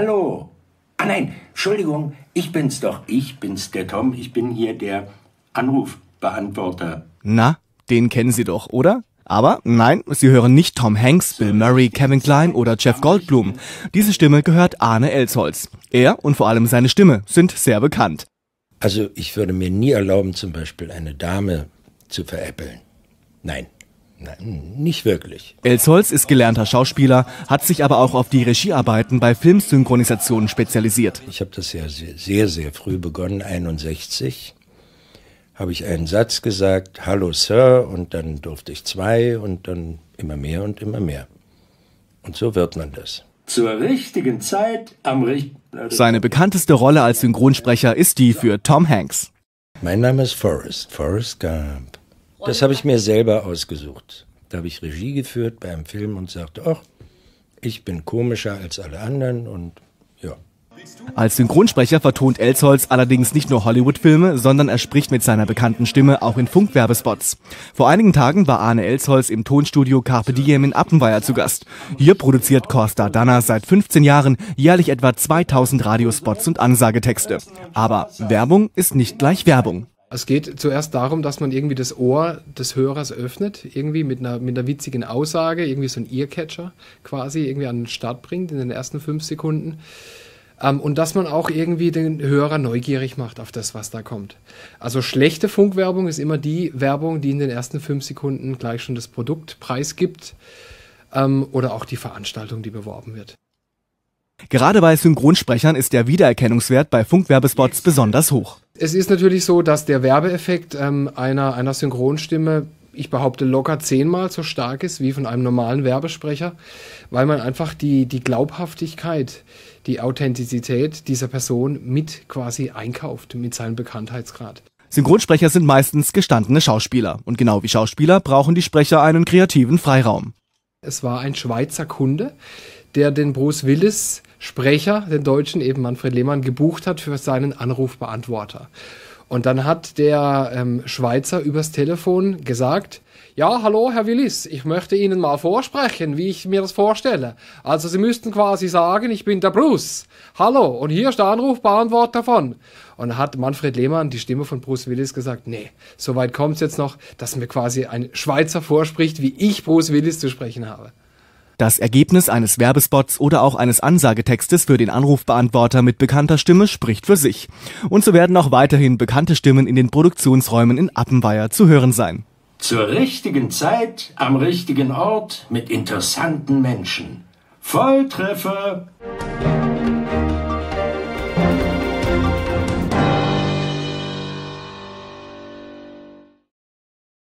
Hallo. Ah nein, Entschuldigung, ich bin's doch. Ich bin's, der Tom. Ich bin hier der Anrufbeantworter. Na, den kennen Sie doch, oder? Aber nein, Sie hören nicht Tom Hanks, Bill Murray, Kevin Klein oder Jeff Goldblum. Diese Stimme gehört Arne Elsholz. Er und vor allem seine Stimme sind sehr bekannt. Also ich würde mir nie erlauben, zum Beispiel eine Dame zu veräppeln. Nein. Nein, nicht wirklich. Els Holz ist gelernter Schauspieler, hat sich aber auch auf die Regiearbeiten bei Filmsynchronisationen spezialisiert. Ich habe das ja sehr, sehr, sehr früh begonnen, 61 habe ich einen Satz gesagt, Hallo Sir, und dann durfte ich zwei und dann immer mehr und immer mehr. Und so wird man das. Zur richtigen Zeit am richtigen. Äh, Seine bekannteste Rolle als Synchronsprecher ist die für Tom Hanks. Mein Name ist Forrest, Forrest Gump. Das habe ich mir selber ausgesucht. Da habe ich Regie geführt bei einem Film und sagte, ach, ich bin komischer als alle anderen und ja. Als Synchronsprecher vertont Elsholz allerdings nicht nur Hollywood-Filme, sondern er spricht mit seiner bekannten Stimme auch in Funkwerbespots. Vor einigen Tagen war Arne Elsholz im Tonstudio Carpe Diem in Appenweier zu Gast. Hier produziert Costa Dana seit 15 Jahren jährlich etwa 2000 Radiospots und Ansagetexte. Aber Werbung ist nicht gleich Werbung. Es geht zuerst darum, dass man irgendwie das Ohr des Hörers öffnet, irgendwie mit einer, mit einer witzigen Aussage, irgendwie so ein Earcatcher quasi irgendwie an den Start bringt in den ersten fünf Sekunden. Um, ähm, und dass man auch irgendwie den Hörer neugierig macht auf das, was da kommt. Also schlechte Funkwerbung ist immer die Werbung, die in den ersten fünf Sekunden gleich schon das Produkt preisgibt um, ähm, oder auch die Veranstaltung, die beworben wird. Gerade bei Synchronsprechern ist der Wiedererkennungswert bei Funkwerbespots besonders hoch. Es ist natürlich so, dass der Werbeeffekt ähm, einer, einer Synchronstimme, ich behaupte, locker zehnmal so stark ist wie von einem normalen Werbesprecher, weil man einfach die, die Glaubhaftigkeit, die Authentizität dieser Person mit quasi einkauft, mit seinem Bekanntheitsgrad. Synchronsprecher sind meistens gestandene Schauspieler. Und genau wie Schauspieler brauchen die Sprecher einen kreativen Freiraum. Es war ein Schweizer Kunde, der den Bruce Willis Sprecher, den Deutschen, eben Manfred Lehmann, gebucht hat für seinen Anrufbeantworter. Und dann hat der ähm, Schweizer übers Telefon gesagt, ja, hallo, Herr Willis, ich möchte Ihnen mal vorsprechen, wie ich mir das vorstelle. Also Sie müssten quasi sagen, ich bin der Bruce. Hallo, und hier ist der Anrufbeantworter von. Und hat Manfred Lehmann, die Stimme von Bruce Willis, gesagt, nee, so weit kommt's jetzt noch, dass mir quasi ein Schweizer vorspricht, wie ich Bruce Willis zu sprechen habe. Das Ergebnis eines Werbespots oder auch eines Ansagetextes für den Anrufbeantworter mit bekannter Stimme spricht für sich. Und so werden auch weiterhin bekannte Stimmen in den Produktionsräumen in Appenweier zu hören sein. Zur richtigen Zeit, am richtigen Ort, mit interessanten Menschen. Volltreffer!